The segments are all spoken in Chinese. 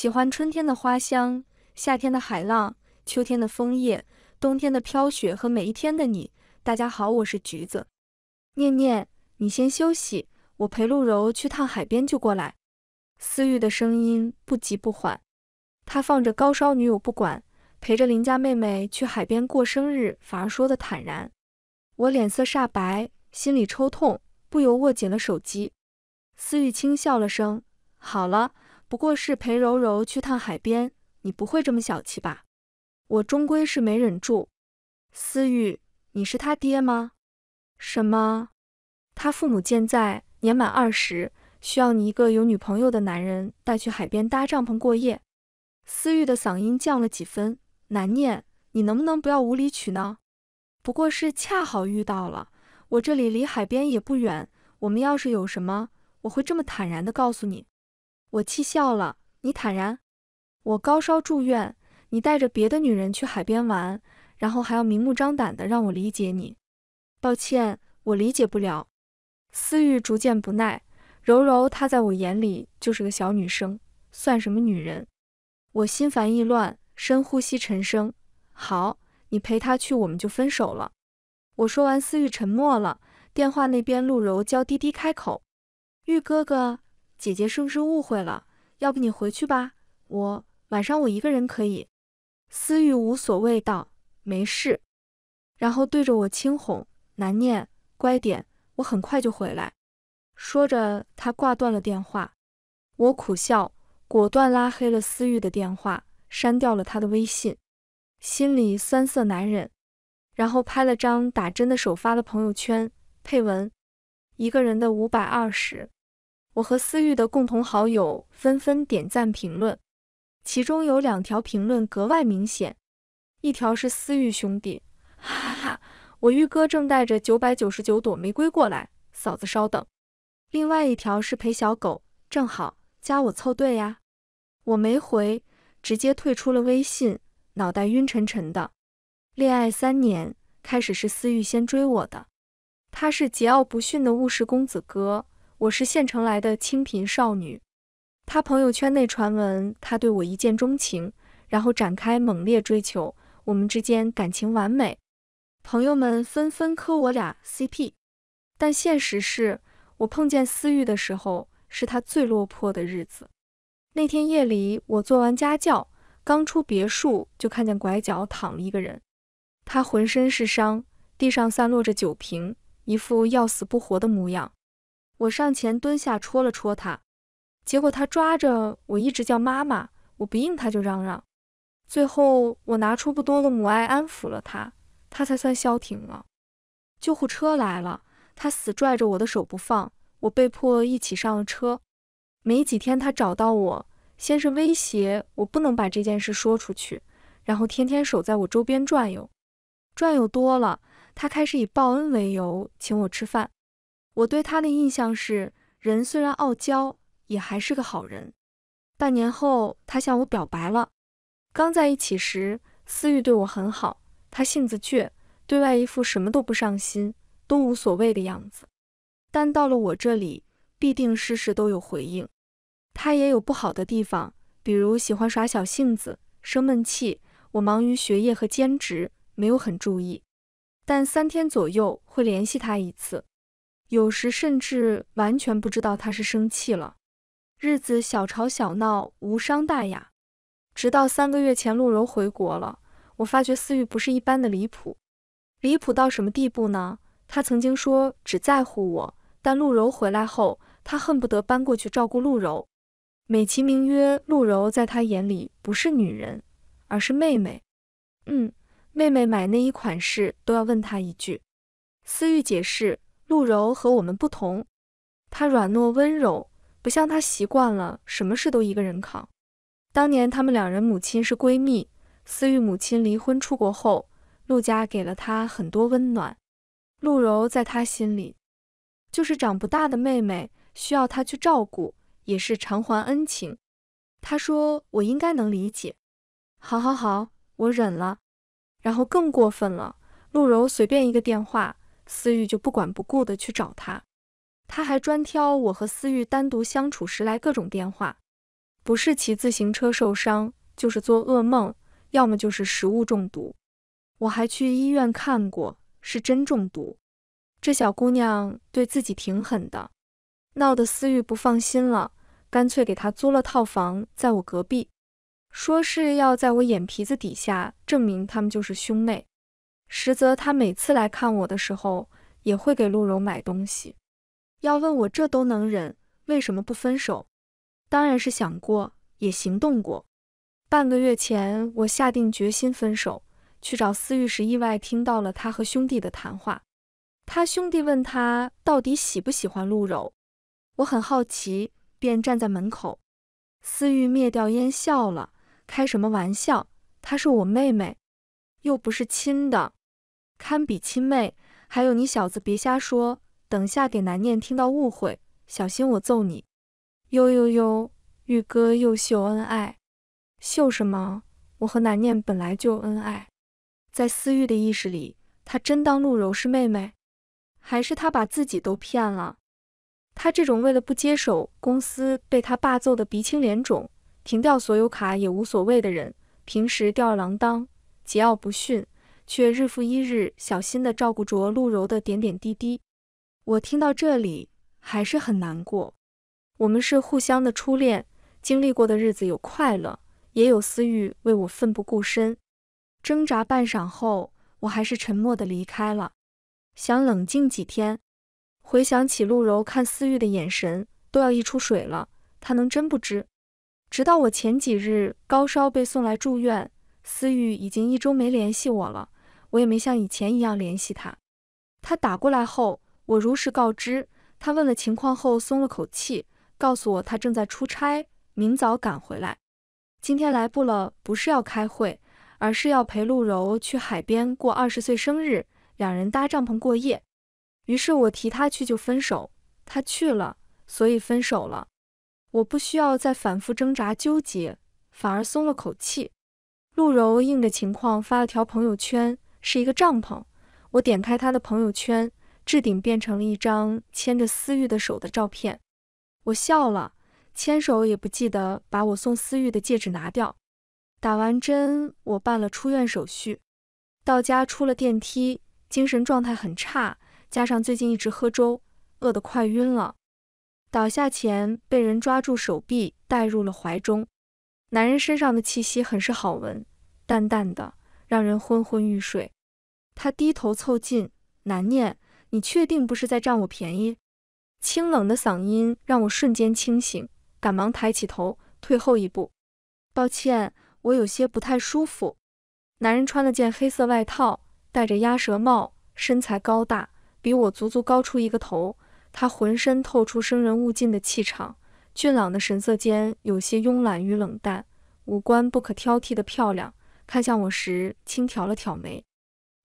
喜欢春天的花香，夏天的海浪，秋天的枫叶，冬天的飘雪和每一天的你。大家好，我是橘子。念念，你先休息，我陪陆柔去趟海边就过来。思域的声音不急不缓，他放着高烧女友不管，陪着邻家妹妹去海边过生日，反而说的坦然。我脸色煞白，心里抽痛，不由握紧了手机。思域轻笑了声，好了。不过是陪柔柔去趟海边，你不会这么小气吧？我终归是没忍住。思玉，你是他爹吗？什么？他父母健在，年满二十，需要你一个有女朋友的男人带去海边搭帐篷过夜？思玉的嗓音降了几分，难念，你能不能不要无理取闹？不过是恰好遇到了，我这里离海边也不远。我们要是有什么，我会这么坦然的告诉你。我气笑了，你坦然，我高烧住院，你带着别的女人去海边玩，然后还要明目张胆的让我理解你，抱歉，我理解不了。思玉逐渐不耐，柔柔她在我眼里就是个小女生，算什么女人？我心烦意乱，深呼吸，沉声，好，你陪她去，我们就分手了。我说完，思玉沉默了，电话那边陆柔娇滴滴开口，玉哥哥。姐姐是不是误会了？要不你回去吧，我晚上我一个人可以。思域无所谓道，没事。然后对着我轻哄：“难念，乖点，我很快就回来。”说着，他挂断了电话。我苦笑，果断拉黑了思域的电话，删掉了他的微信，心里酸涩难忍。然后拍了张打针的手发了朋友圈，配文：“一个人的五百二十。”我和思域的共同好友纷纷点赞评论，其中有两条评论格外明显，一条是思域兄弟，哈哈，我玉哥正带着九百九十九朵玫瑰过来，嫂子稍等。另外一条是陪小狗，正好加我凑对呀。我没回，直接退出了微信，脑袋晕沉沉的。恋爱三年，开始是思域先追我的，他是桀骜不驯的务实公子哥。我是县城来的清贫少女，他朋友圈内传闻他对我一见钟情，然后展开猛烈追求，我们之间感情完美，朋友们纷纷磕我俩 CP。但现实是，我碰见思域的时候是他最落魄的日子。那天夜里，我做完家教，刚出别墅就看见拐角躺了一个人，他浑身是伤，地上散落着酒瓶，一副要死不活的模样。我上前蹲下戳了戳他，结果他抓着我一直叫妈妈，我不应他就嚷嚷。最后我拿出不多的母爱安抚了他，他才算消停了。救护车来了，他死拽着我的手不放，我被迫一起上了车。没几天他找到我，先是威胁我不能把这件事说出去，然后天天守在我周边转悠。转悠多了，他开始以报恩为由请我吃饭。我对他的印象是，人虽然傲娇，也还是个好人。半年后，他向我表白了。刚在一起时，思域对我很好，他性子倔，对外一副什么都不上心、都无所谓的样子。但到了我这里，必定事事都有回应。他也有不好的地方，比如喜欢耍小性子、生闷气。我忙于学业和兼职，没有很注意，但三天左右会联系他一次。有时甚至完全不知道他是生气了，日子小吵小闹无伤大雅。直到三个月前，陆柔回国了，我发觉思域不是一般的离谱，离谱到什么地步呢？他曾经说只在乎我，但陆柔回来后，他恨不得搬过去照顾陆柔美其名曰陆柔在他眼里不是女人，而是妹妹。嗯，妹妹买内衣款式都要问他一句。思域解释。陆柔和我们不同，她软糯温柔，不像她习惯了什么事都一个人扛。当年他们两人母亲是闺蜜，思玉母亲离婚出国后，陆家给了她很多温暖。陆柔在她心里就是长不大的妹妹，需要她去照顾，也是偿还恩情。她说我应该能理解，好好好，我忍了。然后更过分了，陆柔随便一个电话。思域就不管不顾的去找他，他还专挑我和思域单独相处时来各种电话，不是骑自行车受伤，就是做噩梦，要么就是食物中毒。我还去医院看过，是真中毒。这小姑娘对自己挺狠的，闹得思域不放心了，干脆给她租了套房在我隔壁，说是要在我眼皮子底下证明他们就是兄妹。实则他每次来看我的时候，也会给陆柔买东西。要问我这都能忍，为什么不分手？当然是想过，也行动过。半个月前，我下定决心分手，去找思玉时，意外听到了他和兄弟的谈话。他兄弟问他到底喜不喜欢陆柔，我很好奇，便站在门口。思玉灭掉烟，笑了，开什么玩笑？她是我妹妹，又不是亲的。堪比亲妹，还有你小子别瞎说，等下给南念听到误会，小心我揍你！哟哟哟，玉哥又秀恩爱，秀什么？我和南念本来就恩爱，在思玉的意识里，他真当陆柔是妹妹？还是他把自己都骗了？他这种为了不接手公司被他爸揍得鼻青脸肿，停掉所有卡也无所谓的人，平时吊儿郎当，桀骜不驯。却日复一日小心地照顾着陆柔的点点滴滴。我听到这里还是很难过。我们是互相的初恋，经历过的日子有快乐，也有思域为我奋不顾身。挣扎半晌后，我还是沉默地离开了，想冷静几天。回想起陆柔看思玉的眼神，都要溢出水了。他能真不知？直到我前几日高烧被送来住院，思玉已经一周没联系我了。我也没像以前一样联系他，他打过来后，我如实告知。他问了情况后，松了口气，告诉我他正在出差，明早赶回来。今天来不了，不是要开会，而是要陪陆柔去海边过二十岁生日，两人搭帐篷过夜。于是我提他去就分手，他去了，所以分手了。我不需要再反复挣扎纠结，反而松了口气。陆柔应着情况发了条朋友圈。是一个帐篷。我点开他的朋友圈，置顶变成了一张牵着思域的手的照片。我笑了，牵手也不记得把我送思域的戒指拿掉。打完针，我办了出院手续，到家出了电梯，精神状态很差，加上最近一直喝粥，饿得快晕了。倒下前被人抓住手臂，带入了怀中。男人身上的气息很是好闻，淡淡的。让人昏昏欲睡。他低头凑近，难念，你确定不是在占我便宜？清冷的嗓音让我瞬间清醒，赶忙抬起头，退后一步，抱歉，我有些不太舒服。男人穿了件黑色外套，戴着鸭舌帽，身材高大，比我足足高出一个头。他浑身透出生人勿近的气场，俊朗的神色间有些慵懒与冷淡，五官不可挑剔的漂亮。看向我时，轻挑了挑眉。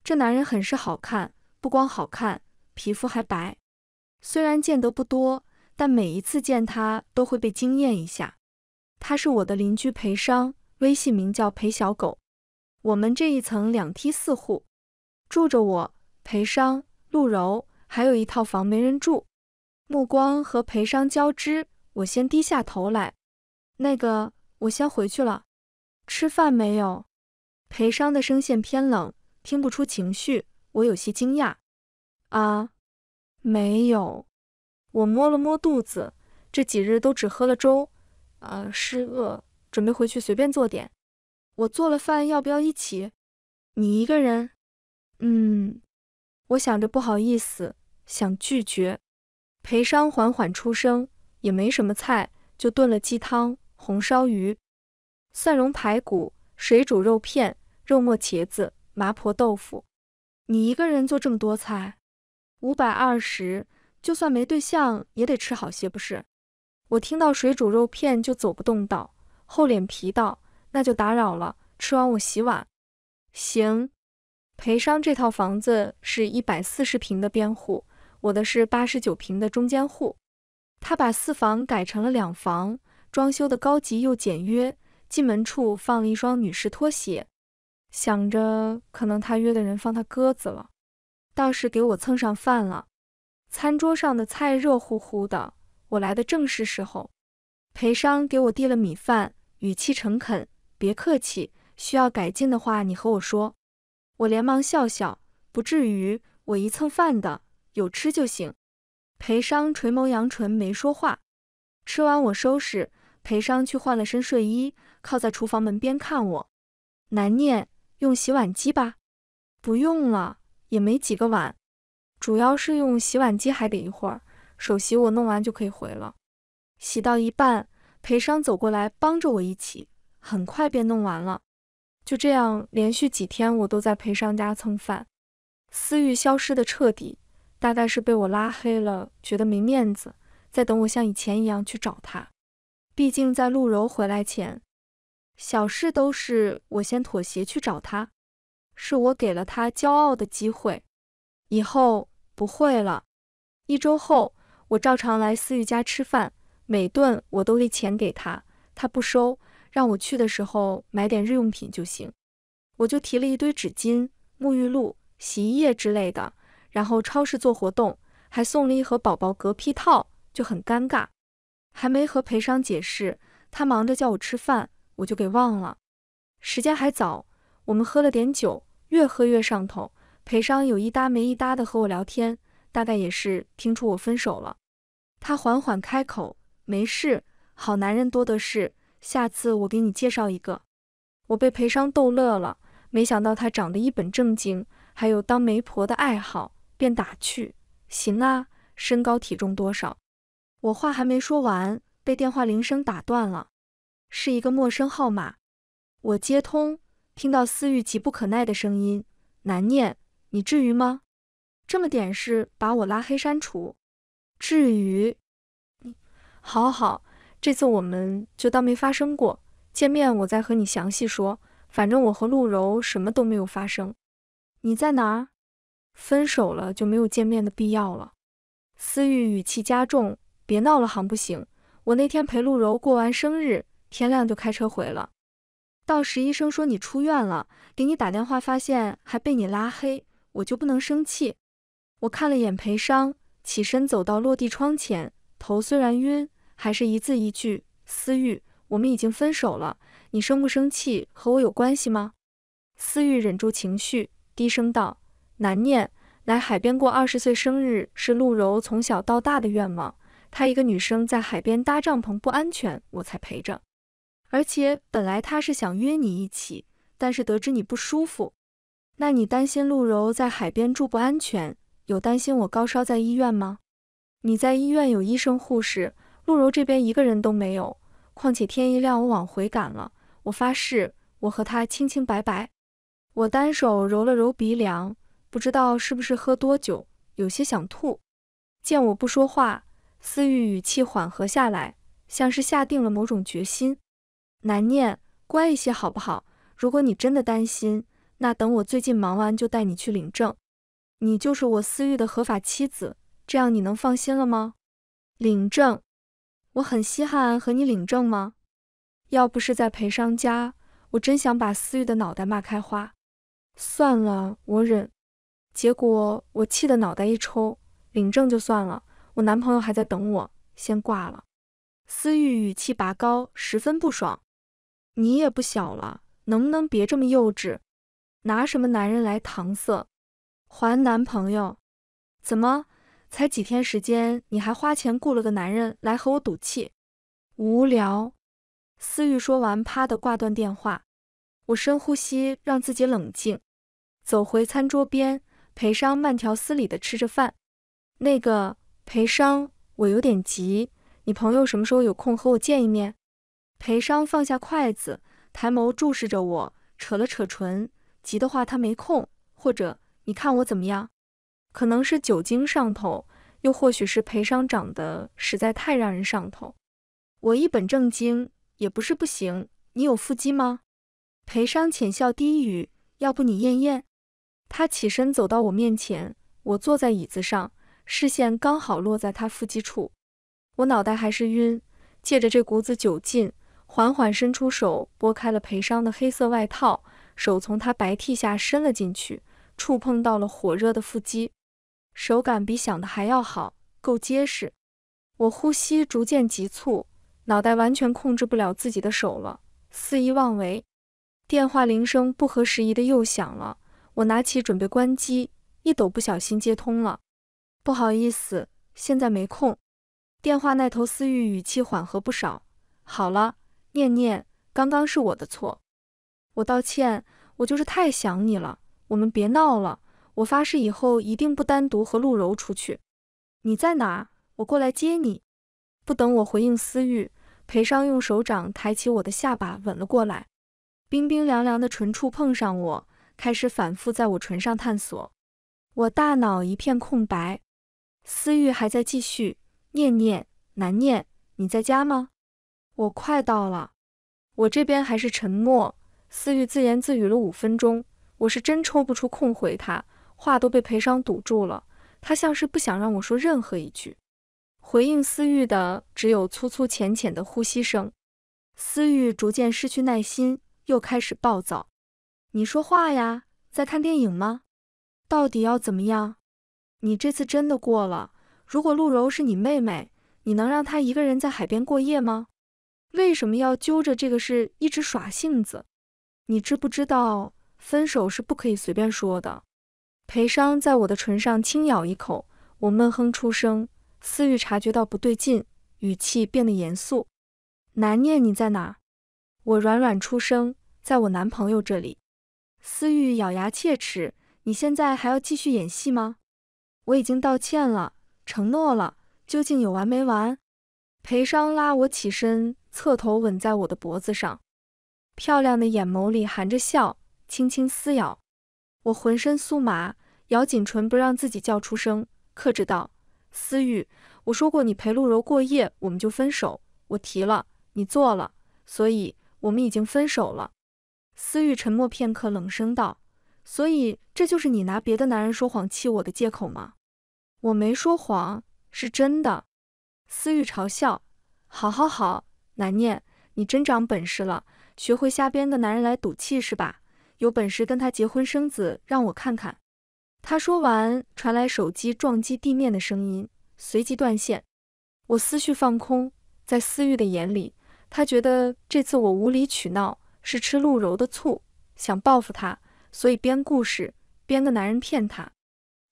这男人很是好看，不光好看，皮肤还白。虽然见得不多，但每一次见他都会被惊艳一下。他是我的邻居裴商，微信名叫裴小狗。我们这一层两梯四户，住着我、裴商、陆柔，还有一套房没人住。目光和裴商交织，我先低下头来。那个，我先回去了。吃饭没有？裴商的声线偏冷，听不出情绪，我有些惊讶。啊，没有。我摸了摸肚子，这几日都只喝了粥。啊，是饿，准备回去随便做点。我做了饭，要不要一起？你一个人？嗯。我想着不好意思，想拒绝。裴商缓缓出声，也没什么菜，就炖了鸡汤、红烧鱼、蒜蓉排骨。水煮肉片、肉末茄子、麻婆豆腐，你一个人做这么多菜，五百二十，就算没对象也得吃好些不是？我听到水煮肉片就走不动道，厚脸皮道，那就打扰了，吃完我洗碗。行，裴商这套房子是一百四十平的边户，我的是八十九平的中间户，他把四房改成了两房，装修的高级又简约。进门处放了一双女士拖鞋，想着可能他约的人放他鸽子了，倒是给我蹭上饭了。餐桌上的菜热乎乎的，我来的正是时候。裴商给我递了米饭，语气诚恳：“别客气，需要改进的话你和我说。”我连忙笑笑：“不至于，我一蹭饭的，有吃就行。”裴商垂眸扬唇没说话。吃完我收拾，裴商去换了身睡衣。靠在厨房门边看我，南念用洗碗机吧？不用了，也没几个碗，主要是用洗碗机还得一会儿。首席，我弄完就可以回了。洗到一半，裴商走过来帮着我一起，很快便弄完了。就这样，连续几天我都在裴商家蹭饭，私欲消失的彻底，大概是被我拉黑了，觉得没面子，在等我像以前一样去找他。毕竟在陆柔回来前。小事都是我先妥协去找他，是我给了他骄傲的机会，以后不会了。一周后，我照常来思玉家吃饭，每顿我都递钱给他，他不收，让我去的时候买点日用品就行。我就提了一堆纸巾、沐浴露、洗衣液之类的，然后超市做活动还送了一盒宝宝隔屁套，就很尴尬。还没和裴商解释，他忙着叫我吃饭。我就给忘了。时间还早，我们喝了点酒，越喝越上头。裴商有一搭没一搭的和我聊天，大概也是听出我分手了，他缓缓开口：“没事，好男人多的是，下次我给你介绍一个。”我被裴商逗乐了，没想到他长得一本正经，还有当媒婆的爱好，便打趣：“行啊，身高体重多少？”我话还没说完，被电话铃声打断了。是一个陌生号码，我接通，听到思域急不可耐的声音：“难念，你至于吗？这么点事把我拉黑删除，至于？好好，这次我们就当没发生过，见面我再和你详细说。反正我和陆柔什么都没有发生。你在哪？儿？分手了就没有见面的必要了。”思域语气加重：“别闹了，行不行？我那天陪陆柔过完生日。”天亮就开车回了。到时医生说你出院了，给你打电话发现还被你拉黑，我就不能生气。我看了眼裴商，起身走到落地窗前，头虽然晕，还是一字一句：“思玉，我们已经分手了。你生不生气和我有关系吗？”思玉忍住情绪，低声道：“南念来海边过二十岁生日是陆柔从小到大的愿望，她一个女生在海边搭帐篷不安全，我才陪着。”而且本来他是想约你一起，但是得知你不舒服，那你担心陆柔在海边住不安全，有担心我高烧在医院吗？你在医院有医生护士，陆柔这边一个人都没有，况且天一亮我往回赶了。我发誓，我和他清清白白。我单手揉了揉鼻梁，不知道是不是喝多酒，有些想吐。见我不说话，思玉语气缓和下来，像是下定了某种决心。难念，乖一些好不好？如果你真的担心，那等我最近忙完就带你去领证，你就是我思域的合法妻子。这样你能放心了吗？领证？我很稀罕和你领证吗？要不是在陪商家，我真想把思域的脑袋骂开花。算了，我忍。结果我气得脑袋一抽，领证就算了，我男朋友还在等我，先挂了。思域语气拔高，十分不爽。你也不小了，能不能别这么幼稚？拿什么男人来搪塞？还男朋友？怎么，才几天时间，你还花钱雇了个男人来和我赌气？无聊。思玉说完，啪的挂断电话。我深呼吸，让自己冷静，走回餐桌边。裴商慢条斯理的吃着饭。那个，裴商，我有点急，你朋友什么时候有空和我见一面？裴商放下筷子，抬眸注视着我，扯了扯唇。急的话他没空，或者你看我怎么样？可能是酒精上头，又或许是裴商长得实在太让人上头。我一本正经，也不是不行。你有腹肌吗？裴商浅笑低语：“要不你验验？”他起身走到我面前，我坐在椅子上，视线刚好落在他腹肌处。我脑袋还是晕，借着这股子酒劲。缓缓伸出手，拨开了裴商的黑色外套，手从他白 T 下伸了进去，触碰到了火热的腹肌，手感比想的还要好，够结实。我呼吸逐渐急促，脑袋完全控制不了自己的手了，肆意妄为。电话铃声不合时宜的又响了，我拿起准备关机，一抖不小心接通了。不好意思，现在没空。电话那头思域语气缓和不少，好了。念念，刚刚是我的错，我道歉，我就是太想你了。我们别闹了，我发誓以后一定不单独和陆柔出去。你在哪？我过来接你。不等我回应，思玉裴商用手掌抬起我的下巴，吻了过来，冰冰凉凉的唇触碰上我，开始反复在我唇上探索。我大脑一片空白，思域还在继续。念念，难念，你在家吗？我快到了，我这边还是沉默。思域自言自语了五分钟，我是真抽不出空回他，话都被裴商堵住了。他像是不想让我说任何一句，回应思域的只有粗粗浅浅的呼吸声。思域逐渐失去耐心，又开始暴躁。你说话呀，在看电影吗？到底要怎么样？你这次真的过了？如果陆柔是你妹妹，你能让她一个人在海边过夜吗？为什么要揪着这个事一直耍性子？你知不知道分手是不可以随便说的？裴商在我的唇上轻咬一口，我闷哼出声。思玉察觉到不对劲，语气变得严肃：“南念，你在哪？”我软软出声：“在我男朋友这里。”思玉咬牙切齿：“你现在还要继续演戏吗？我已经道歉了，承诺了，究竟有完没完？”裴商拉我起身。侧头吻在我的脖子上，漂亮的眼眸里含着笑，轻轻撕咬，我浑身酥麻，咬紧唇不让自己叫出声，克制道：“思玉，我说过你陪陆柔过夜，我们就分手。我提了，你做了，所以我们已经分手了。”思玉沉默片刻，冷声道：“所以这就是你拿别的男人说谎气我的借口吗？”我没说谎，是真的。思玉嘲笑：“好好好。”南念，你真长本事了，学会瞎编个男人来赌气是吧？有本事跟他结婚生子，让我看看。他说完，传来手机撞击地面的声音，随即断线。我思绪放空，在思域的眼里，他觉得这次我无理取闹，是吃陆柔的醋，想报复他，所以编故事，编个男人骗他。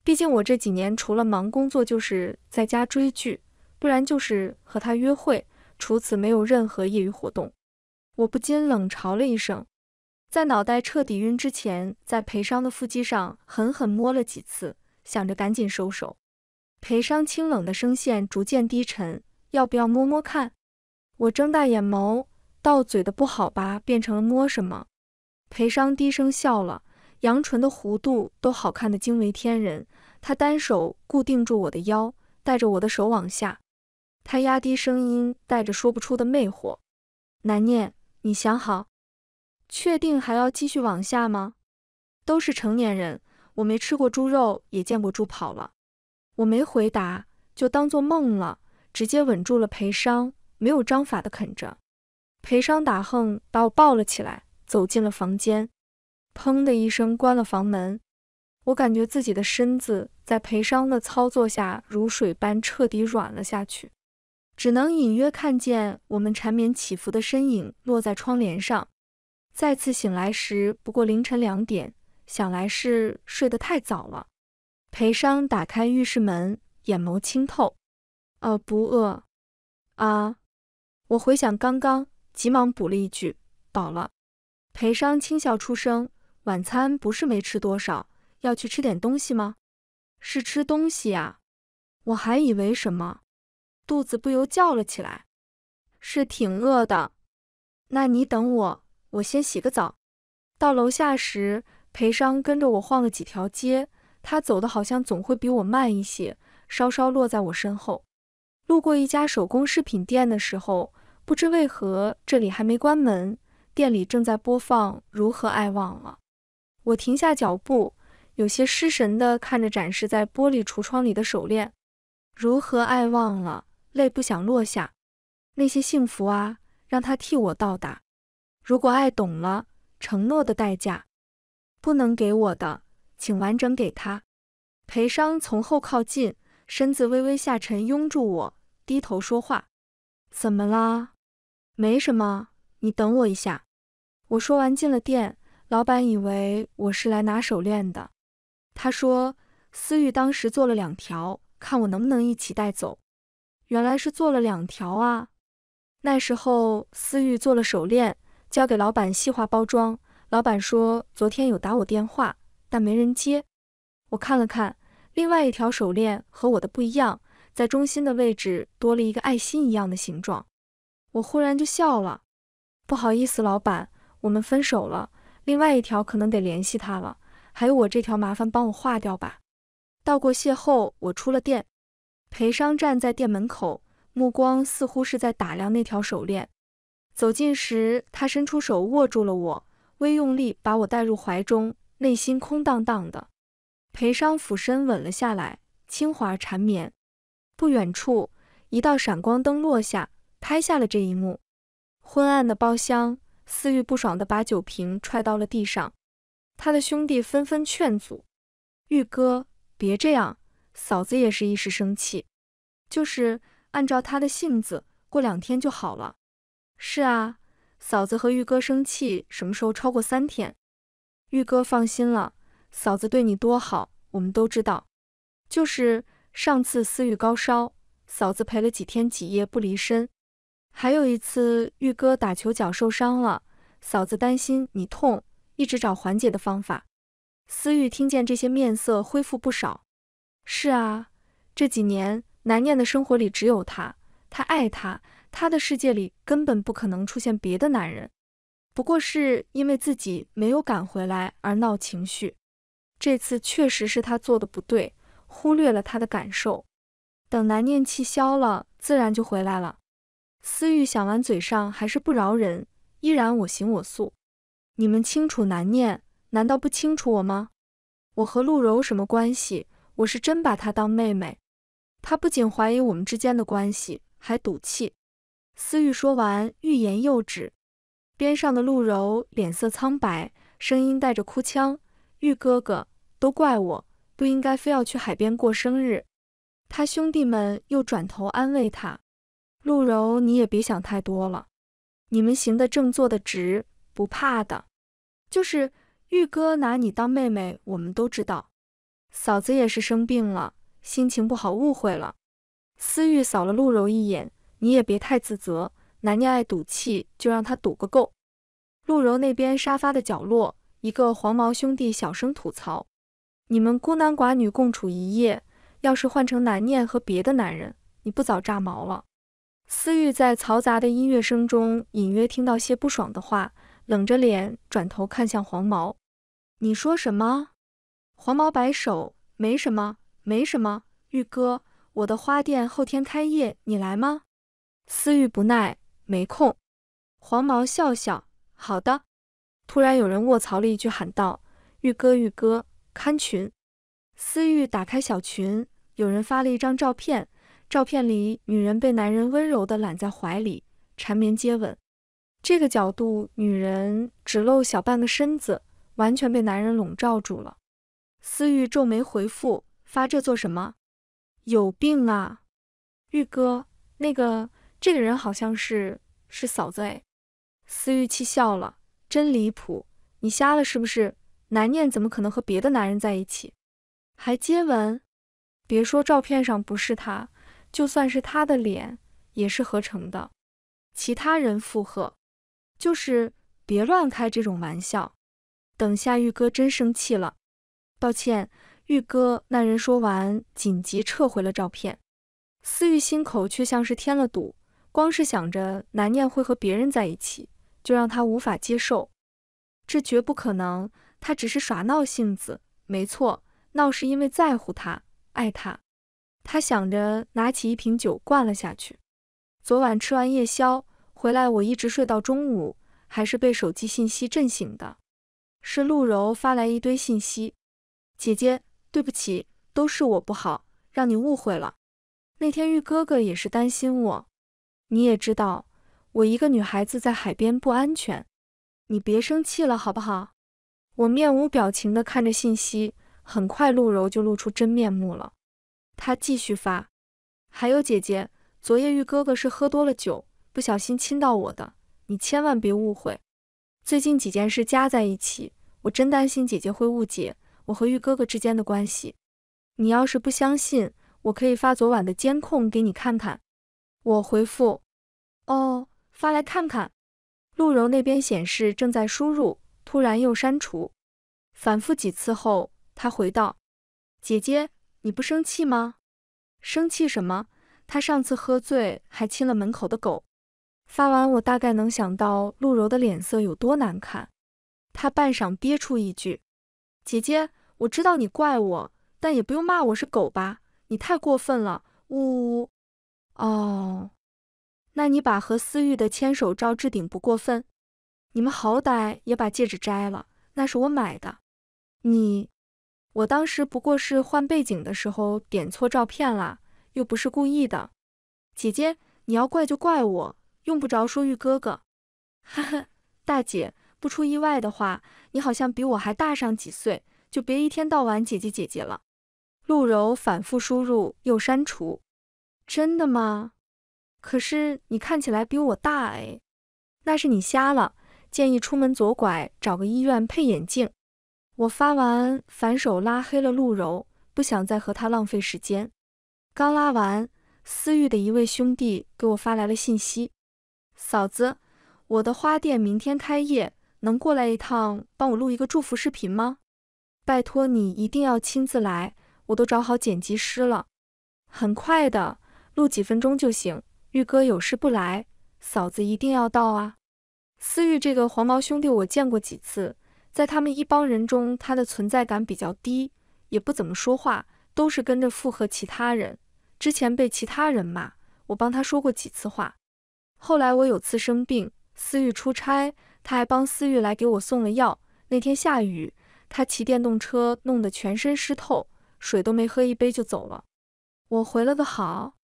毕竟我这几年除了忙工作，就是在家追剧，不然就是和他约会。除此没有任何业余活动，我不禁冷嘲了一声，在脑袋彻底晕之前，在裴商的腹肌上狠狠摸了几次，想着赶紧收手。裴商清冷的声线逐渐低沉，要不要摸摸看？我睁大眼眸，到嘴的不好吧，变成了摸什么？裴商低声笑了，阳唇的弧度都好看的惊为天人。他单手固定住我的腰，带着我的手往下。他压低声音，带着说不出的魅惑：“南念，你想好？确定还要继续往下吗？都是成年人，我没吃过猪肉，也见过猪跑了。”我没回答，就当做梦了，直接稳住了裴商，没有章法的啃着。裴商打横把我抱了起来，走进了房间，砰的一声关了房门。我感觉自己的身子在裴商的操作下如水般彻底软了下去。只能隐约看见我们缠绵起伏的身影落在窗帘上。再次醒来时，不过凌晨两点，想来是睡得太早了。裴商打开浴室门，眼眸清透。呃，不饿。啊，我回想刚刚，急忙补了一句：“饱了。”裴商轻笑出声：“晚餐不是没吃多少，要去吃点东西吗？”“是吃东西呀。”我还以为什么。肚子不由叫了起来，是挺饿的。那你等我，我先洗个澡。到楼下时，裴商跟着我晃了几条街，他走的好像总会比我慢一些，稍稍落在我身后。路过一家手工饰品店的时候，不知为何这里还没关门，店里正在播放《如何爱忘了》。我停下脚步，有些失神地看着展示在玻璃橱窗里的手链，《如何爱忘了》。泪不想落下，那些幸福啊，让他替我到达。如果爱懂了承诺的代价，不能给我的，请完整给他。裴商从后靠近，身子微微下沉，拥住我，低头说话：“怎么啦？没什么，你等我一下。”我说完进了店，老板以为我是来拿手链的，他说：“思玉当时做了两条，看我能不能一起带走。”原来是做了两条啊！那时候思玉做了手链，交给老板细化包装。老板说昨天有打我电话，但没人接。我看了看，另外一条手链和我的不一样，在中心的位置多了一个爱心一样的形状。我忽然就笑了。不好意思，老板，我们分手了。另外一条可能得联系他了，还有我这条麻烦帮我化掉吧。道过谢后，我出了店。裴商站在店门口，目光似乎是在打量那条手链。走近时，他伸出手握住了我，微用力把我带入怀中，内心空荡荡的。裴商俯身吻了下来，轻滑缠绵。不远处，一道闪光灯落下，拍下了这一幕。昏暗的包厢，思玉不爽的把酒瓶踹到了地上，他的兄弟纷纷劝阻：“玉哥，别这样。”嫂子也是一时生气，就是按照她的性子，过两天就好了。是啊，嫂子和玉哥生气，什么时候超过三天？玉哥放心了，嫂子对你多好，我们都知道。就是上次思玉高烧，嫂子陪了几天几夜不离身；还有一次玉哥打球脚受伤了，嫂子担心你痛，一直找缓解的方法。思玉听见这些，面色恢复不少。是啊，这几年南念的生活里只有他，他爱他，他的世界里根本不可能出现别的男人。不过是因为自己没有赶回来而闹情绪，这次确实是他做的不对，忽略了他的感受。等南念气消了，自然就回来了。思玉想完，嘴上还是不饶人，依然我行我素。你们清楚南念，难道不清楚我吗？我和陆柔什么关系？我是真把她当妹妹，她不仅怀疑我们之间的关系，还赌气。思玉说完欲言又止，边上的陆柔脸色苍白，声音带着哭腔：“玉哥哥，都怪我，不应该非要去海边过生日。”他兄弟们又转头安慰他：“陆柔，你也别想太多了，你们行得正，坐得直，不怕的。就是玉哥拿你当妹妹，我们都知道。”嫂子也是生病了，心情不好，误会了。思玉扫了陆柔一眼，你也别太自责。南念爱赌气，就让他赌个够。陆柔那边沙发的角落，一个黄毛兄弟小声吐槽：“你们孤男寡女共处一夜，要是换成南念和别的男人，你不早炸毛了？”思玉在嘈杂的音乐声中隐约听到些不爽的话，冷着脸转头看向黄毛：“你说什么？”黄毛摆手，没什么，没什么。玉哥，我的花店后天开业，你来吗？思玉不耐，没空。黄毛笑笑，好的。突然有人卧槽了一句喊道：“玉哥，玉哥，看群！”思玉打开小群，有人发了一张照片，照片里女人被男人温柔的揽在怀里，缠绵接吻。这个角度，女人只露小半个身子，完全被男人笼罩住了。思玉皱眉回复：“发这做什么？有病啊，玉哥，那个这个人好像是是嫂子哎。”思玉气笑了：“真离谱，你瞎了是不是？南念怎么可能和别的男人在一起，还接吻？别说照片上不是他，就算是他的脸也是合成的。”其他人附和：“就是，别乱开这种玩笑，等下玉哥真生气了。”抱歉，玉哥。那人说完，紧急撤回了照片。思玉心口却像是添了堵，光是想着南念会和别人在一起，就让他无法接受。这绝不可能，他只是耍闹性子，没错，闹是因为在乎他，爱他。他想着，拿起一瓶酒灌了下去。昨晚吃完夜宵回来，我一直睡到中午，还是被手机信息震醒的。是陆柔发来一堆信息。姐姐，对不起，都是我不好，让你误会了。那天玉哥哥也是担心我，你也知道，我一个女孩子在海边不安全。你别生气了，好不好？我面无表情的看着信息，很快陆柔就露出真面目了。她继续发，还有姐姐，昨夜玉哥哥是喝多了酒，不小心亲到我的，你千万别误会。最近几件事加在一起，我真担心姐姐会误解。我和玉哥哥之间的关系，你要是不相信，我可以发昨晚的监控给你看看。我回复：哦，发来看看。陆柔那边显示正在输入，突然又删除，反复几次后，他回道：姐姐，你不生气吗？生气什么？他上次喝醉还亲了门口的狗。发完我大概能想到陆柔的脸色有多难看。他半晌憋出一句。姐姐，我知道你怪我，但也不用骂我是狗吧？你太过分了！呜呜。哦，那你把和思玉的牵手照置顶不过分？你们好歹也把戒指摘了，那是我买的。你，我当时不过是换背景的时候点错照片了，又不是故意的。姐姐，你要怪就怪我，用不着说玉哥哥。哈哈，大姐。不出意外的话，你好像比我还大上几岁，就别一天到晚姐姐姐姐了。陆柔反复输入又删除，真的吗？可是你看起来比我大哎，那是你瞎了，建议出门左拐找个医院配眼镜。我发完，反手拉黑了陆柔，不想再和他浪费时间。刚拉完，私域的一位兄弟给我发来了信息，嫂子，我的花店明天开业。能过来一趟帮我录一个祝福视频吗？拜托你一定要亲自来，我都找好剪辑师了。很快的，录几分钟就行。玉哥有事不来，嫂子一定要到啊。思玉这个黄毛兄弟我见过几次，在他们一帮人中他的存在感比较低，也不怎么说话，都是跟着附和其他人。之前被其他人骂，我帮他说过几次话。后来我有次生病，思玉出差。他还帮思玉来给我送了药。那天下雨，他骑电动车弄得全身湿透，水都没喝一杯就走了。我回了个好。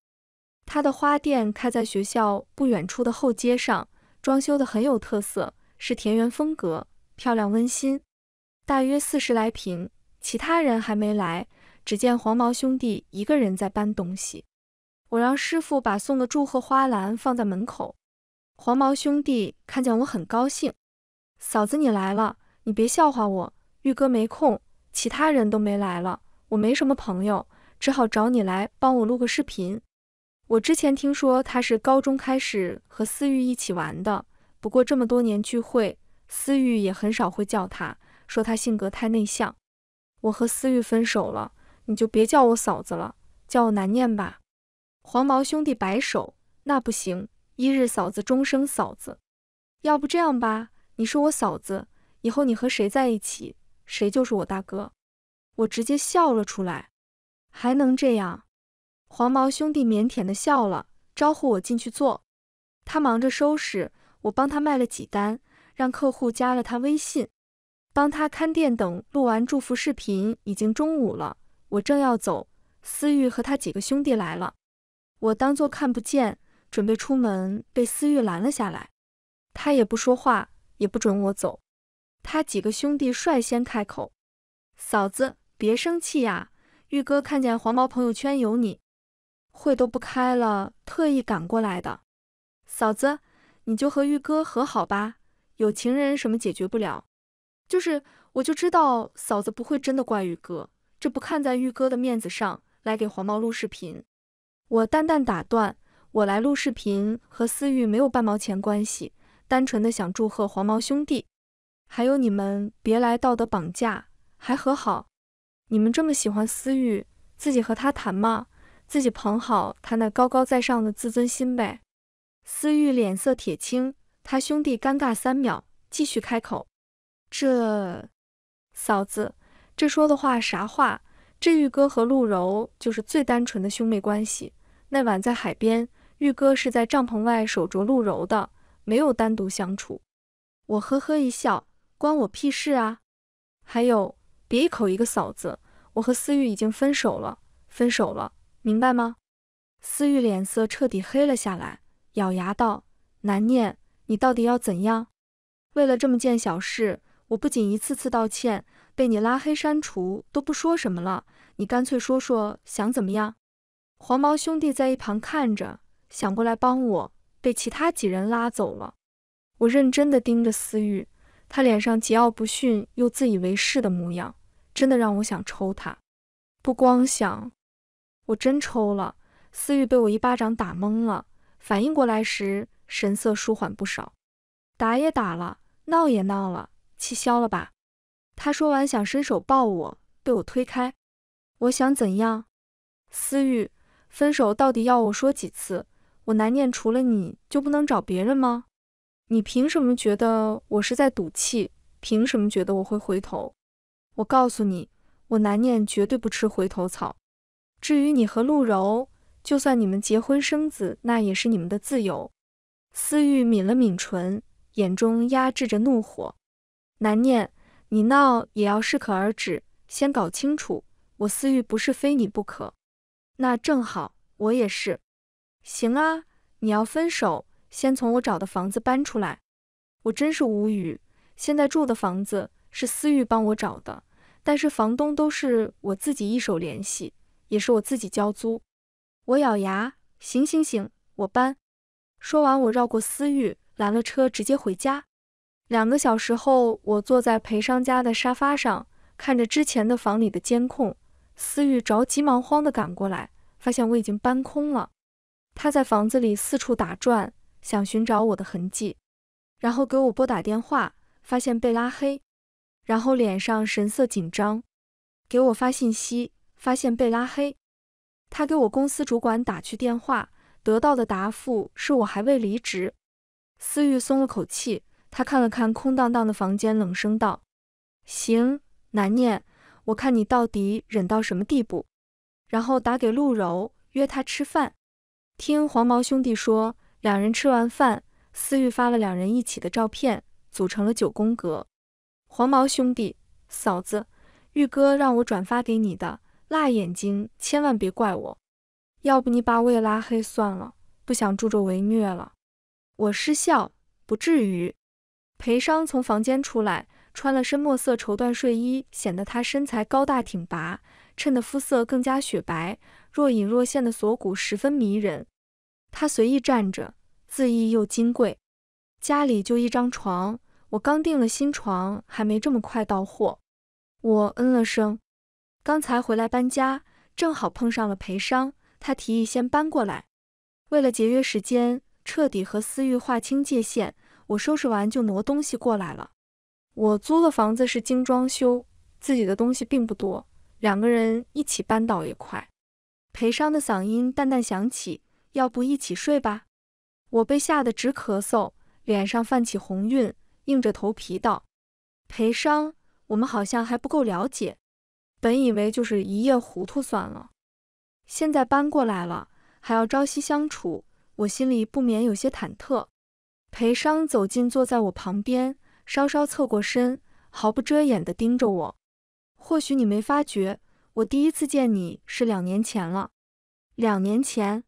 他的花店开在学校不远处的后街上，装修的很有特色，是田园风格，漂亮温馨，大约四十来平。其他人还没来，只见黄毛兄弟一个人在搬东西。我让师傅把送的祝贺花篮放在门口。黄毛兄弟看见我很高兴，嫂子你来了，你别笑话我。玉哥没空，其他人都没来了，我没什么朋友，只好找你来帮我录个视频。我之前听说他是高中开始和思玉一起玩的，不过这么多年聚会，思玉也很少会叫他，说他性格太内向。我和思玉分手了，你就别叫我嫂子了，叫我难念吧。黄毛兄弟摆手，那不行。一日嫂子终生嫂子，要不这样吧，你是我嫂子，以后你和谁在一起，谁就是我大哥。我直接笑了出来，还能这样？黄毛兄弟腼腆的笑了，招呼我进去坐。他忙着收拾，我帮他卖了几单，让客户加了他微信，帮他看店等。录完祝福视频，已经中午了，我正要走，思玉和他几个兄弟来了，我当做看不见。准备出门，被思玉拦了下来。他也不说话，也不准我走。他几个兄弟率先开口：“嫂子，别生气呀，玉哥看见黄毛朋友圈有你，会都不开了，特意赶过来的。嫂子，你就和玉哥和好吧，有情人什么解决不了。就是，我就知道嫂子不会真的怪玉哥，这不看在玉哥的面子上，来给黄毛录视频。”我淡淡打断。我来录视频和思域没有半毛钱关系，单纯的想祝贺黄毛兄弟。还有你们别来道德绑架，还和好？你们这么喜欢思域，自己和他谈吗？自己捧好他那高高在上的自尊心呗。思域脸色铁青，他兄弟尴尬三秒，继续开口：“这嫂子，这说的话啥话？这玉哥和陆柔就是最单纯的兄妹关系。那晚在海边。”玉哥是在帐篷外守着陆柔的，没有单独相处。我呵呵一笑，关我屁事啊！还有，别一口一个嫂子，我和思玉已经分手了，分手了，明白吗？思玉脸色彻底黑了下来，咬牙道：“南念，你到底要怎样？为了这么件小事，我不仅一次次道歉，被你拉黑删除，都不说什么了。你干脆说说想怎么样？”黄毛兄弟在一旁看着。想过来帮我，被其他几人拉走了。我认真地盯着思玉，他脸上桀骜不驯又自以为是的模样，真的让我想抽他。不光想，我真抽了。思玉被我一巴掌打懵了，反应过来时神色舒缓不少。打也打了，闹也闹了，气消了吧？他说完想伸手抱我，被我推开。我想怎样？思玉，分手到底要我说几次？我难念，除了你就不能找别人吗？你凭什么觉得我是在赌气？凭什么觉得我会回头？我告诉你，我难念绝对不吃回头草。至于你和陆柔，就算你们结婚生子，那也是你们的自由。思玉抿了抿唇，眼中压制着怒火。难念，你闹也要适可而止，先搞清楚，我思玉不是非你不可。那正好，我也是。行啊，你要分手，先从我找的房子搬出来。我真是无语。现在住的房子是思域帮我找的，但是房东都是我自己一手联系，也是我自己交租。我咬牙，行行行，我搬。说完，我绕过思域，拦了车，直接回家。两个小时后，我坐在裴商家的沙发上，看着之前的房里的监控，思域着急忙慌地赶过来，发现我已经搬空了。他在房子里四处打转，想寻找我的痕迹，然后给我拨打电话，发现被拉黑，然后脸上神色紧张，给我发信息，发现被拉黑。他给我公司主管打去电话，得到的答复是我还未离职。思玉松了口气，他看了看空荡荡的房间，冷声道：“行，南念，我看你到底忍到什么地步。”然后打给陆柔，约他吃饭。听黄毛兄弟说，两人吃完饭，思玉发了两人一起的照片，组成了九宫格。黄毛兄弟，嫂子，玉哥让我转发给你的，辣眼睛，千万别怪我。要不你把我也拉黑算了，不想助纣为虐了。我失笑，不至于。裴商从房间出来，穿了深墨色绸缎睡衣，显得他身材高大挺拔，衬得肤色更加雪白。若隐若现的锁骨十分迷人，他随意站着，恣意又矜贵。家里就一张床，我刚订了新床，还没这么快到货。我嗯了声。刚才回来搬家，正好碰上了裴商，他提议先搬过来。为了节约时间，彻底和私欲划清界限，我收拾完就挪东西过来了。我租的房子是精装修，自己的东西并不多，两个人一起搬倒也快。裴商的嗓音淡淡响起：“要不一起睡吧？”我被吓得直咳嗽，脸上泛起红晕，硬着头皮道：“裴商，我们好像还不够了解。本以为就是一夜糊涂算了，现在搬过来了，还要朝夕相处，我心里不免有些忐忑。”裴商走近，坐在我旁边，稍稍侧过身，毫不遮掩地盯着我。或许你没发觉。我第一次见你是两年前了。两年前，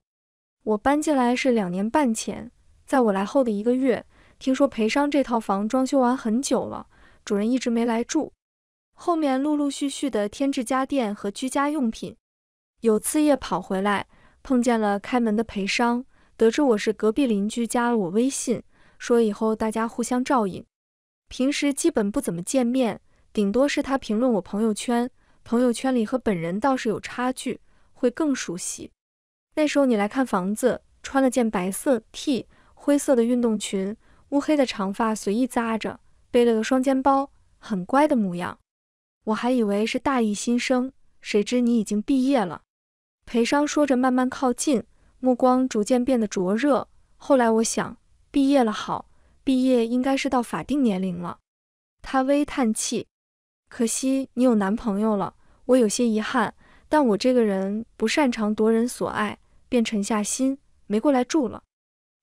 我搬进来是两年半前。在我来后的一个月，听说裴商这套房装修完很久了，主人一直没来住。后面陆陆续续的添置家电和居家用品。有次夜跑回来，碰见了开门的裴商，得知我是隔壁邻居，加了我微信，说以后大家互相照应。平时基本不怎么见面，顶多是他评论我朋友圈。朋友圈里和本人倒是有差距，会更熟悉。那时候你来看房子，穿了件白色 T，灰色的运动裙，乌黑的长发随意扎着，背了个双肩包，很乖的模样。我还以为是大一新生，谁知你已经毕业了。裴商说着，慢慢靠近，目光逐渐变得灼热。后来我想，毕业了好，毕业应该是到法定年龄了。他微叹气。可惜你有男朋友了，我有些遗憾。但我这个人不擅长夺人所爱，便沉下心没过来住了。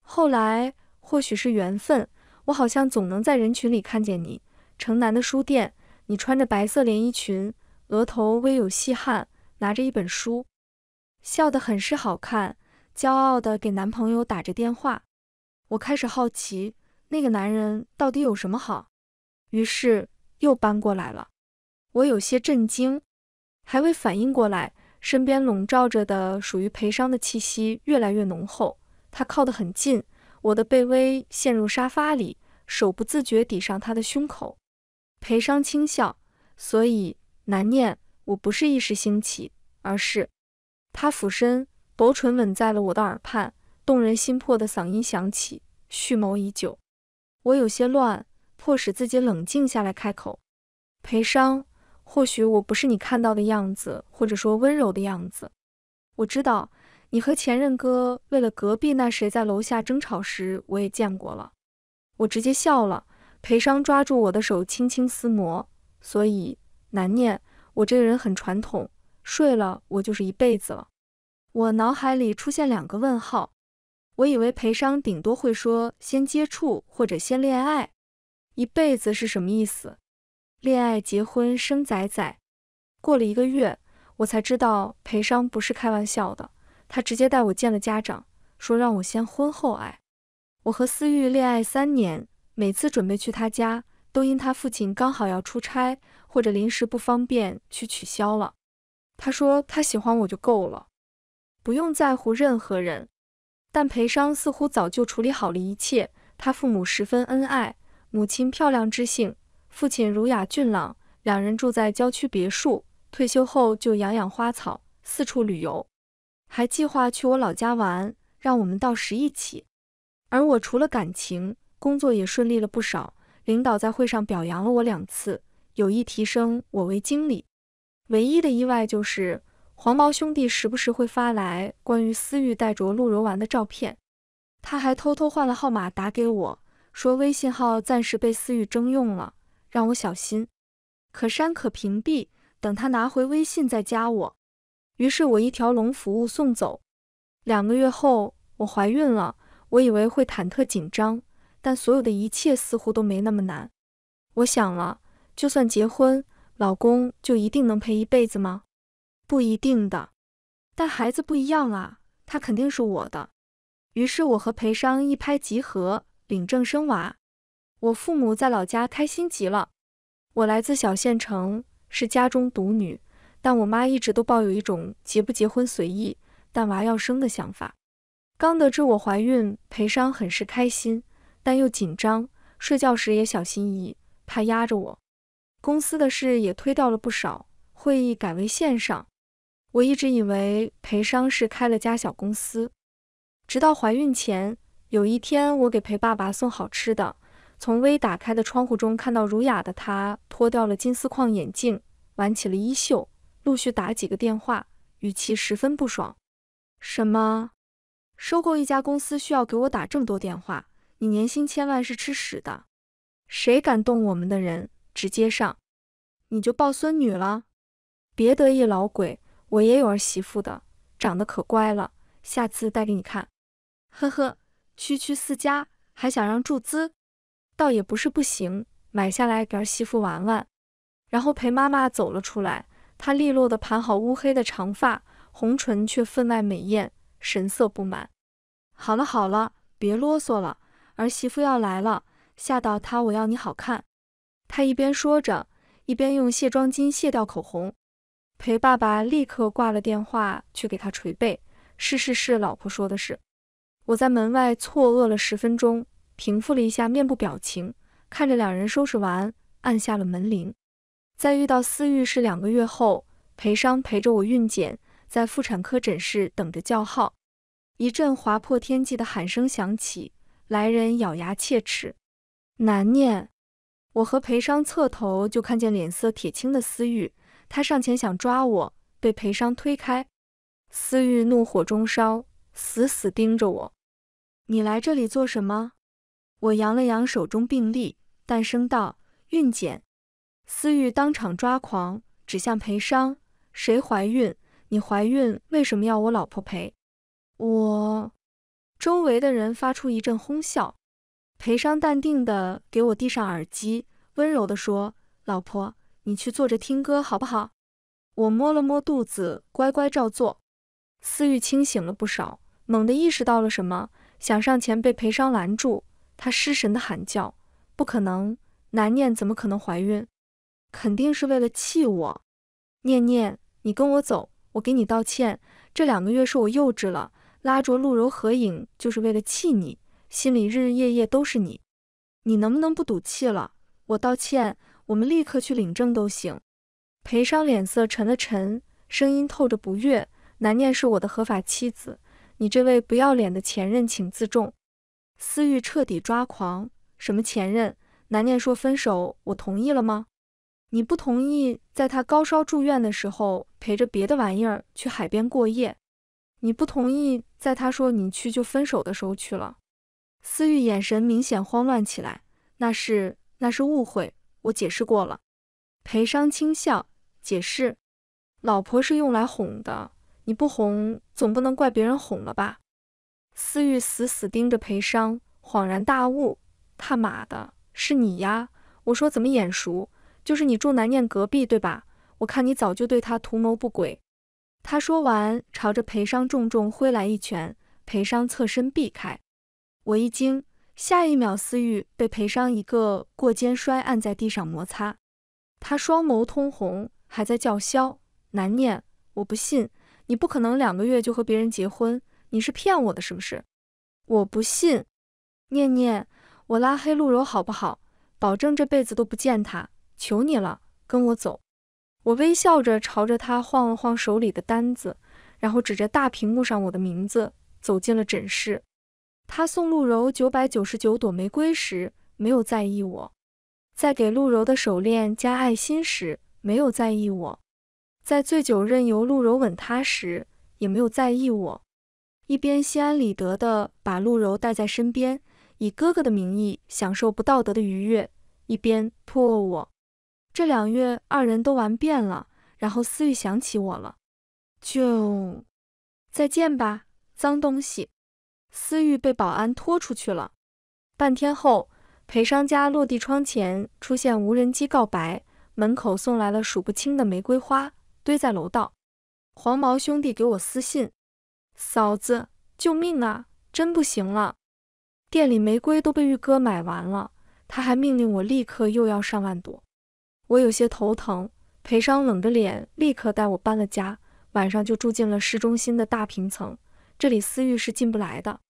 后来或许是缘分，我好像总能在人群里看见你。城南的书店，你穿着白色连衣裙，额头微有细汗，拿着一本书，笑得很是好看，骄傲地给男朋友打着电话。我开始好奇那个男人到底有什么好，于是又搬过来了。我有些震惊，还未反应过来，身边笼罩着的属于裴商的气息越来越浓厚。他靠得很近，我的背微陷入沙发里，手不自觉抵上他的胸口。裴商轻笑，所以难念，我不是一时兴起，而是……他俯身，薄唇吻在了我的耳畔，动人心魄的嗓音响起，蓄谋已久。我有些乱，迫使自己冷静下来，开口：“裴商。”或许我不是你看到的样子，或者说温柔的样子。我知道你和前任哥为了隔壁那谁在楼下争吵时，我也见过了。我直接笑了。裴商抓住我的手，轻轻撕磨。所以，南念，我这个人很传统，睡了我就是一辈子了。我脑海里出现两个问号。我以为裴商顶多会说先接触或者先恋爱，一辈子是什么意思？恋爱、结婚、生仔仔，过了一个月，我才知道裴商不是开玩笑的。他直接带我见了家长，说让我先婚后爱。我和思玉恋爱三年，每次准备去他家，都因他父亲刚好要出差或者临时不方便去取消了。他说他喜欢我就够了，不用在乎任何人。但裴商似乎早就处理好了一切。他父母十分恩爱，母亲漂亮知性。父亲儒雅俊朗，两人住在郊区别墅。退休后就养养花草，四处旅游，还计划去我老家玩，让我们到时一起。而我除了感情，工作也顺利了不少，领导在会上表扬了我两次，有意提升我为经理。唯一的意外就是黄毛兄弟时不时会发来关于思域带着鹿柔玩的照片，他还偷偷换了号码打给我，说微信号暂时被思域征用了。让我小心，可删可屏蔽。等他拿回微信再加我。于是，我一条龙服务送走。两个月后，我怀孕了。我以为会忐忑紧张，但所有的一切似乎都没那么难。我想了，就算结婚，老公就一定能陪一辈子吗？不一定的。但孩子不一样啊，他肯定是我的。于是，我和裴商一拍即合，领证生娃。我父母在老家开心极了。我来自小县城，是家中独女，但我妈一直都抱有一种结不结婚随意，但娃要生的想法。刚得知我怀孕，裴商很是开心，但又紧张，睡觉时也小心翼翼，怕压着我。公司的事也推掉了不少，会议改为线上。我一直以为裴商是开了家小公司，直到怀孕前，有一天我给裴爸爸送好吃的。从微打开的窗户中看到儒雅的他，脱掉了金丝框眼镜，挽起了衣袖，陆续打几个电话，语气十分不爽。什么？收购一家公司需要给我打这么多电话？你年薪千万是吃屎的？谁敢动我们的人，直接上！你就抱孙女了？别得意，老鬼，我也有儿媳妇的，长得可乖了，下次带给你看。呵呵，区区四家，还想让注资？倒也不是不行，买下来给儿媳妇玩玩，然后陪妈妈走了出来。她利落地盘好乌黑的长发，红唇却分外美艳，神色不满。好了好了，别啰嗦了，儿媳妇要来了，吓到她，我要你好看。她一边说着，一边用卸妆巾卸掉口红。陪爸爸立刻挂了电话，去给她捶背。是是是，老婆说的是。我在门外错愕了十分钟。平复了一下面部表情，看着两人收拾完，按下了门铃。在遇到思域是两个月后，裴商陪着我孕检，在妇产科诊室等着叫号。一阵划破天际的喊声响起，来人咬牙切齿：“难念！”我和裴商侧头就看见脸色铁青的思域，他上前想抓我，被裴商推开。思域怒火中烧，死死盯着我：“你来这里做什么？”我扬了扬手中病历，淡声道：“孕检。”思玉当场抓狂，指向裴商：“谁怀孕？你怀孕为什么要我老婆陪？”我周围的人发出一阵哄笑。裴商淡定的给我递上耳机，温柔的说：“老婆，你去坐着听歌好不好？”我摸了摸肚子，乖乖照做。思玉清醒了不少，猛地意识到了什么，想上前被裴商拦住。他失神地喊叫：“不可能，南念怎么可能怀孕？肯定是为了气我。念念，你跟我走，我给你道歉。这两个月是我幼稚了，拉着陆柔和影就是为了气你，心里日日夜夜都是你。你能不能不赌气了？我道歉，我们立刻去领证都行。”裴商脸色沉了沉，声音透着不悦：“南念是我的合法妻子，你这位不要脸的前任，请自重。”思域彻底抓狂，什么前任？南念说分手，我同意了吗？你不同意，在他高烧住院的时候，陪着别的玩意儿去海边过夜。你不同意，在他说你去就分手的时候去了。思域眼神明显慌乱起来，那是那是误会，我解释过了。裴商轻笑，解释，老婆是用来哄的，你不哄，总不能怪别人哄了吧？思玉死死盯着裴商，恍然大悟：“他妈的，是你呀！我说怎么眼熟，就是你住南念隔壁，对吧？我看你早就对他图谋不轨。”他说完，朝着裴商重重挥来一拳，裴商侧身避开。我一惊，下一秒思玉被裴商一个过肩摔按在地上摩擦。他双眸通红，还在叫嚣：“南念，我不信，你不可能两个月就和别人结婚。”你是骗我的是不是？我不信，念念，我拉黑陆柔好不好？保证这辈子都不见他，求你了，跟我走。我微笑着朝着他晃了晃手里的单子，然后指着大屏幕上我的名字走进了诊室。他送陆柔九百九十九朵玫瑰时没有在意我，在给陆柔的手链加爱心时没有在意我，在醉酒任由陆柔吻他时也没有在意我。一边心安理得地把陆柔带在身边，以哥哥的名义享受不道德的愉悦，一边唾我。这两月二人都玩遍了，然后思域想起我了，就再见吧，脏东西。思域被保安拖出去了。半天后，裴商家落地窗前出现无人机告白，门口送来了数不清的玫瑰花，堆在楼道。黄毛兄弟给我私信。嫂子，救命啊！真不行了，店里玫瑰都被玉哥买完了，他还命令我立刻又要上万朵，我有些头疼。裴商冷着脸，立刻带我搬了家，晚上就住进了市中心的大平层，这里思域是进不来的。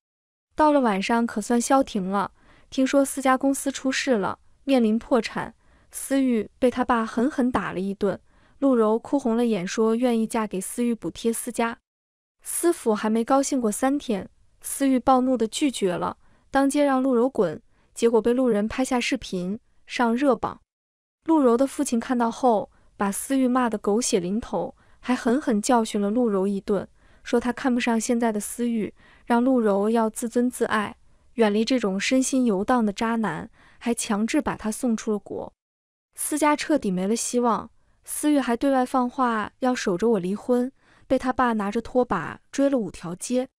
到了晚上，可算消停了。听说思家公司出事了，面临破产，思域被他爸狠狠打了一顿，陆柔哭红了眼，说愿意嫁给思域补贴思家。司府还没高兴过三天，思玉暴怒地拒绝了，当街让陆柔滚，结果被路人拍下视频上热榜。陆柔的父亲看到后，把思玉骂得狗血淋头，还狠狠教训了陆柔一顿，说他看不上现在的思玉，让陆柔要自尊自爱，远离这种身心游荡的渣男，还强制把他送出了国。思家彻底没了希望，思玉还对外放话要守着我离婚。被他爸拿着拖把追了五条街。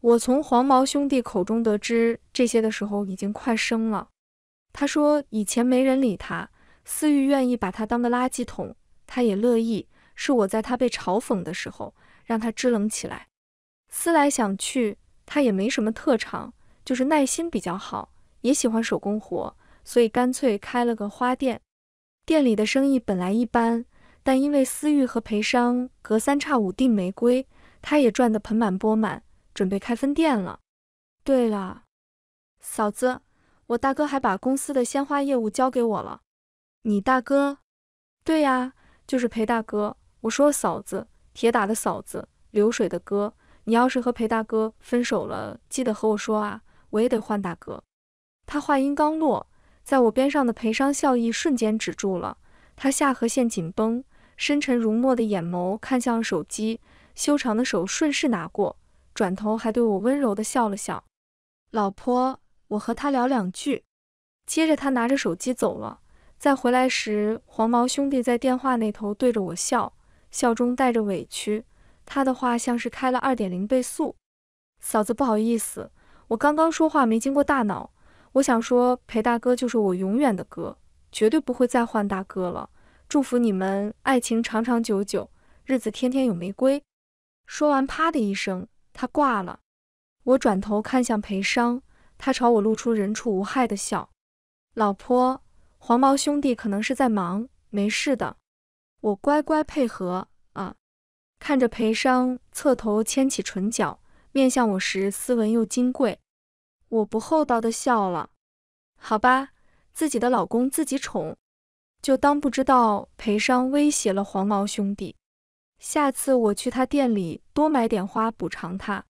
我从黄毛兄弟口中得知这些的时候，已经快生了。他说以前没人理他，思玉愿意把他当个垃圾桶，他也乐意。是我在他被嘲讽的时候，让他支棱起来。思来想去，他也没什么特长，就是耐心比较好，也喜欢手工活，所以干脆开了个花店。店里的生意本来一般。但因为思域和裴商隔三差五订玫瑰，他也赚得盆满钵满，准备开分店了。对了，嫂子，我大哥还把公司的鲜花业务交给我了。你大哥？对呀，就是裴大哥。我说嫂子，铁打的嫂子，流水的哥。你要是和裴大哥分手了，记得和我说啊，我也得换大哥。他话音刚落，在我边上的裴商笑意瞬间止住了，他下颌线紧绷。深沉如墨的眼眸看向手机，修长的手顺势拿过，转头还对我温柔地笑了笑。老婆，我和他聊两句。接着他拿着手机走了，再回来时，黄毛兄弟在电话那头对着我笑笑中带着委屈。他的话像是开了二点零倍速。嫂子，不好意思，我刚刚说话没经过大脑，我想说，裴大哥就是我永远的哥，绝对不会再换大哥了。祝福你们爱情长长久久，日子天天有玫瑰。说完，啪的一声，他挂了。我转头看向裴商，他朝我露出人畜无害的笑。老婆，黄毛兄弟可能是在忙，没事的。我乖乖配合啊。看着裴商侧头牵起唇角，面向我时斯文又矜贵，我不厚道的笑了。好吧，自己的老公自己宠。就当不知道，裴商威胁了黄毛兄弟。下次我去他店里多买点花补偿他。